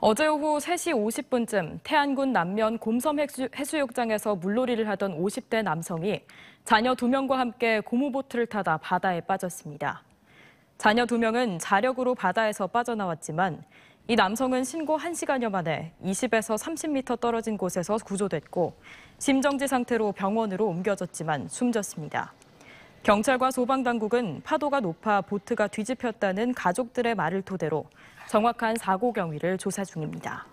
어제 오후 3시 50분쯤 태안군 남면 곰섬 해수욕장에서 물놀이를 하던 50대 남성이 자녀 2명과 함께 고무보트를 타다 바다에 빠졌습니다. 자녀 2명은 자력으로 바다에서 빠져나왔지만 이 남성은 신고 1시간여 만에 20에서 30m 떨어진 곳에서 구조됐고 심정지 상태로 병원으로 옮겨졌지만 숨졌습니다. 경찰과 소방당국은 파도가 높아 보트가 뒤집혔다는 가족들의 말을 토대로 정확한 사고 경위를 조사 중입니다.